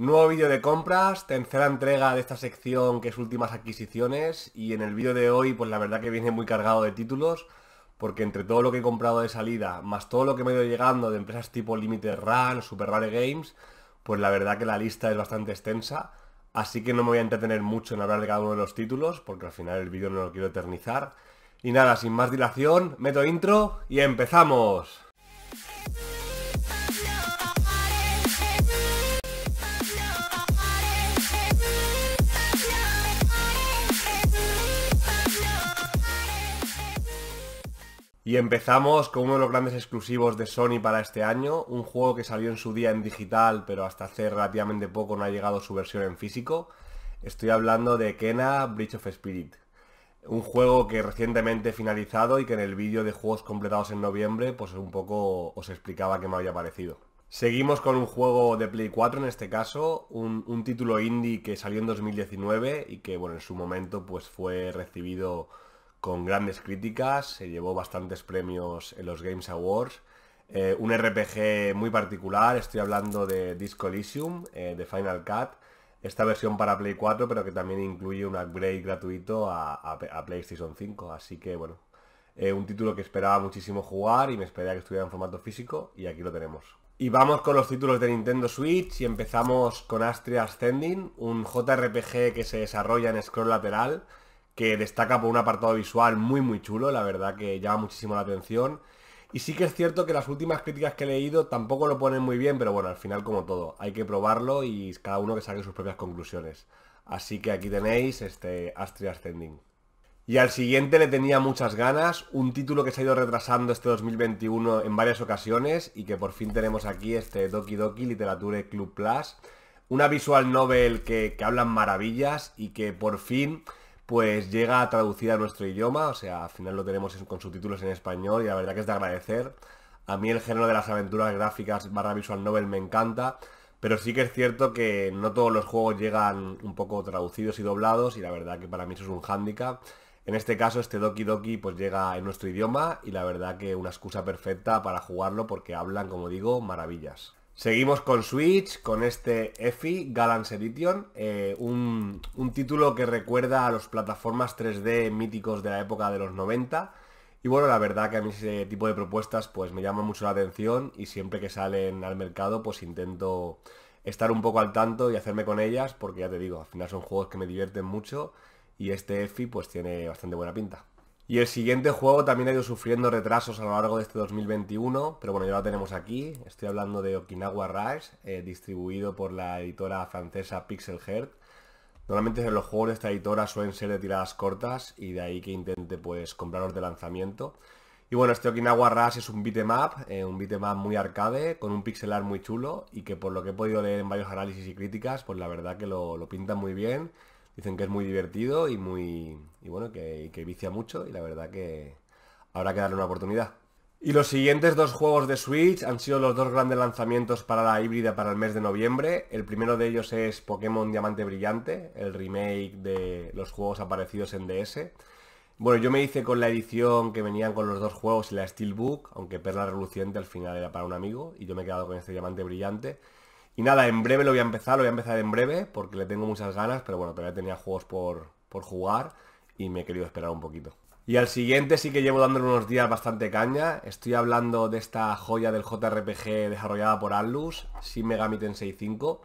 Nuevo vídeo de compras, tercera entrega de esta sección que es últimas adquisiciones y en el vídeo de hoy pues la verdad que viene muy cargado de títulos porque entre todo lo que he comprado de salida más todo lo que me ha ido llegando de empresas tipo Limited Run, Super Rare Games, pues la verdad que la lista es bastante extensa así que no me voy a entretener mucho en hablar de cada uno de los títulos porque al final el vídeo no lo quiero eternizar y nada, sin más dilación, meto intro y empezamos. Y empezamos con uno de los grandes exclusivos de Sony para este año, un juego que salió en su día en digital, pero hasta hace relativamente poco no ha llegado su versión en físico. Estoy hablando de Kena Breach of Spirit, un juego que recientemente he finalizado y que en el vídeo de juegos completados en noviembre, pues un poco os explicaba qué me había parecido. Seguimos con un juego de Play 4 en este caso, un, un título indie que salió en 2019 y que bueno, en su momento pues fue recibido con grandes críticas, se llevó bastantes premios en los Games Awards. Eh, un RPG muy particular, estoy hablando de Disco Elysium, eh, de Final Cut, esta versión para Play 4, pero que también incluye un upgrade gratuito a, PlayStation 5, así que bueno, eh, un título que esperaba muchísimo jugar y me esperaba que estuviera en formato físico y aquí lo tenemos. Y vamos con los títulos de Nintendo Switch y empezamos con Astria Ascending, un JRPG que se desarrolla en scroll lateral, que destaca por un apartado visual muy muy chulo, la verdad que llama muchísimo la atención. Y sí que es cierto que las últimas críticas que he leído tampoco lo ponen muy bien, pero bueno, al final como todo, hay que probarlo y cada uno que saque sus propias conclusiones. Así que aquí tenéis este Astria Ascending. Y al siguiente le tenía muchas ganas, un título que se ha ido retrasando este 2021 en varias ocasiones y que por fin tenemos aquí este Doki Doki Literature Club Plus, una visual novel que, que hablan maravillas y que por fin pues llega traducida a nuestro idioma, o sea, al final lo tenemos con subtítulos en español y la verdad que es de agradecer. A mí el género de las aventuras gráficas barra visual novel me encanta, pero sí que es cierto que no todos los juegos llegan un poco traducidos y doblados y la verdad que para mí eso es un hándicap. En este caso este Doki Doki pues llega en nuestro idioma y la verdad que una excusa perfecta para jugarlo porque hablan, como digo, maravillas. Seguimos con Switch, con este EFI Galance Edition, eh, un, título que recuerda a las plataformas 3D míticos de la época de los 90. Y bueno, la verdad que a mí ese tipo de propuestas pues me llama mucho la atención y siempre que salen al mercado pues intento estar un poco al tanto y hacerme con ellas porque ya te digo, al final son juegos que me divierten mucho y este EFI pues tiene bastante buena pinta. Y el siguiente juego también ha ido sufriendo retrasos a lo largo de este 2021, pero bueno, ya lo tenemos aquí. Estoy hablando de Okinawa Rise, eh, distribuido por la editora francesa Pixel Heart. Normalmente los juegos de esta editora suelen ser de tiradas cortas y de ahí que intente pues comprarlos de lanzamiento. Y bueno, este Okinawa Rise es un bitmap, eh, un bitmap muy arcade, con un pixel art muy chulo y que por lo que he podido leer en varios análisis y críticas, pues la verdad que lo, lo pintan muy bien Dicen que es muy divertido y muy. Y bueno, que, que vicia mucho y la verdad que habrá que darle una oportunidad. Y los siguientes dos juegos de Switch han sido los dos grandes lanzamientos para la híbrida para el mes de noviembre. El primero de ellos es Pokémon Diamante Brillante, el remake de los juegos aparecidos en DS. Bueno, yo me hice con la edición que venían con los dos juegos y la Steelbook, aunque Perla Reluciente al final era para un amigo y yo me he quedado con este Diamante Brillante. Y nada, en breve lo voy a empezar, lo voy a empezar en breve porque le tengo muchas ganas, pero bueno, todavía tenía juegos por, jugar y me he querido esperar un poquito. Y al siguiente sí que llevo dándole unos días bastante caña. Estoy hablando de esta joya del JRPG desarrollada por Atlus, Shin Megami Tensei 5.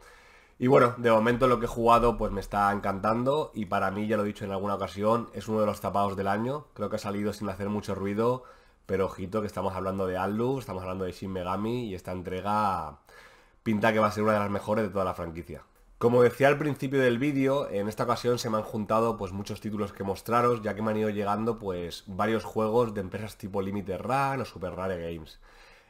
Y bueno, de momento lo que he jugado pues me está encantando y para mí, ya lo he dicho en alguna ocasión, es uno de los tapados del año. Creo que ha salido sin hacer mucho ruido, pero ojito que estamos hablando de Atlus, estamos hablando de Shin Megami y esta entrega pinta que va a ser una de las mejores de toda la franquicia. Como decía al principio del vídeo, en esta ocasión se me han juntado pues muchos títulos que mostraros, ya que me han ido llegando pues varios juegos de empresas tipo Limited Run o Super Rare Games.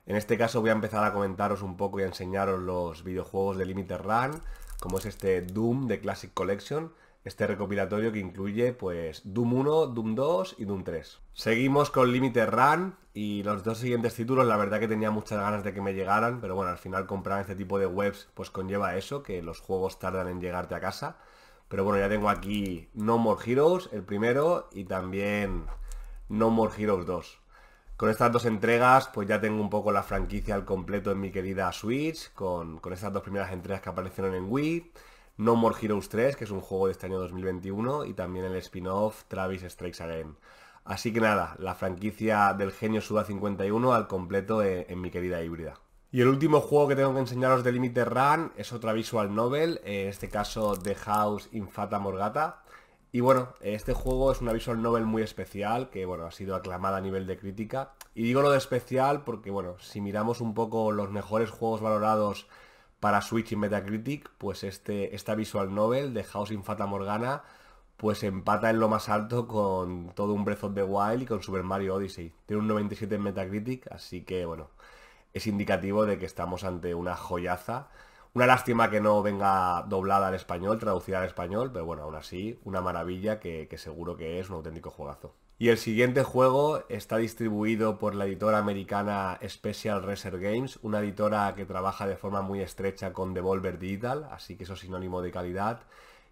En este caso voy a empezar a comentaros un poco y a enseñaros los videojuegos de Limited Run, como es este Doom de Classic Collection, este recopilatorio que incluye pues Doom 1, Doom 2 y Doom 3. Seguimos con Limited Run, y los dos siguientes títulos la verdad que tenía muchas ganas de que me llegaran, pero bueno, al final comprar este tipo de webs pues conlleva eso, que los juegos tardan en llegarte a casa. Pero bueno, ya tengo aquí No More Heroes, el primero, y también No More Heroes 2. Con estas dos entregas pues ya tengo un poco la franquicia al completo en mi querida Switch, con, con estas dos primeras entregas que aparecieron en Wii. No More Heroes 3, que es un juego de este año 2021, y también el spin-off Travis Strikes Again. Así que nada, la franquicia del genio suba 51 al completo en, mi querida híbrida. Y el último juego que tengo que enseñaros de Limited Run es otra visual novel, en este caso The House Infata Morgata. Y bueno, este juego es una visual novel muy especial, que bueno, ha sido aclamada a nivel de crítica. Y digo lo de especial porque bueno, si miramos un poco los mejores juegos valorados para Switch y Metacritic, pues este, esta visual novel de House Infata Morgana pues empata en lo más alto con todo un Breath of the Wild y con Super Mario Odyssey. Tiene un 97 en Metacritic, así que bueno, es indicativo de que estamos ante una joyaza. Una lástima que no venga doblada al español, traducida al español, pero bueno, aún así, una maravilla que, seguro que es un auténtico juegazo. Y el siguiente juego está distribuido por la editora americana Special Reserve Games, una editora que trabaja de forma muy estrecha con Devolver Digital, así que eso es sinónimo de calidad.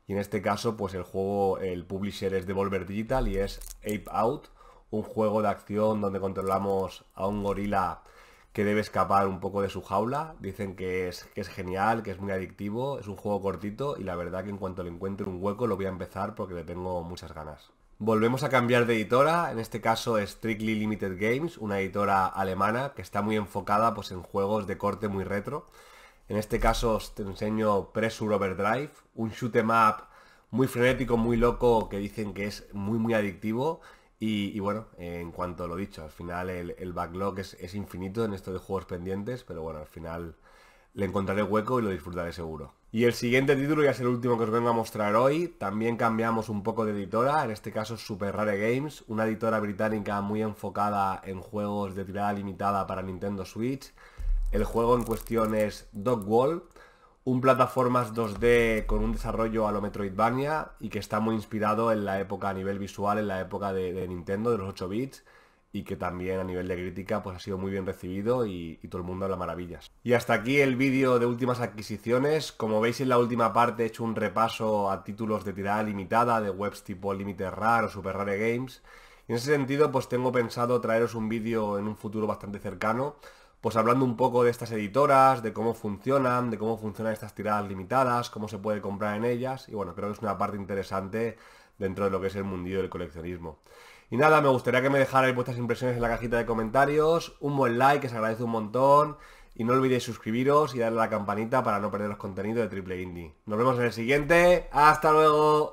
Y en este caso, pues el juego, el publisher es Devolver Digital y es Ape Out, un juego de acción donde controlamos a un gorila que debe escapar un poco de su jaula. Dicen que es, es genial, que es muy adictivo, es un juego cortito y la verdad que en cuanto le encuentre un hueco lo voy a empezar porque le tengo muchas ganas. Volvemos a cambiar de editora, en este caso Strictly Limited Games, una editora alemana que está muy enfocada pues, en juegos de corte muy retro. En este caso os te enseño Pressure Overdrive, un shoot em up muy frenético, muy loco, que dicen que es muy muy adictivo. Y, bueno, en cuanto lo dicho, al final el, backlog es, es, infinito en esto de juegos pendientes, pero bueno, al final le encontraré hueco y lo disfrutaré seguro. Y el siguiente título ya es el último que os vengo a mostrar hoy. También cambiamos un poco de editora, en este caso Super Rare Games, una editora británica muy enfocada en juegos de tirada limitada para Nintendo Switch el juego en cuestión es Wall, un plataformas 2D con un desarrollo a lo Metroidvania y que está muy inspirado en la época a nivel visual, en la época de, Nintendo, de los 8 bits, y que también a nivel de crítica pues ha sido muy bien recibido y, todo el mundo habla maravillas. Y hasta aquí el vídeo de últimas adquisiciones. Como veis en la última parte he hecho un repaso a títulos de tirada limitada, de webs tipo Limited Rare o Super Rare Games. en ese sentido pues tengo pensado traeros un vídeo en un futuro bastante cercano pues hablando un poco de estas editoras, de cómo funcionan, de cómo funcionan estas tiradas limitadas, cómo se puede comprar en ellas, y bueno, creo que es una parte interesante dentro de lo que es el mundillo del coleccionismo. Y nada, me gustaría que me dejarais vuestras impresiones en la cajita de comentarios, un buen like, que se agradece un montón, y no olvidéis suscribiros y darle a la campanita para no perder los contenidos de Triple Indie. Nos vemos en el siguiente, ¡hasta luego!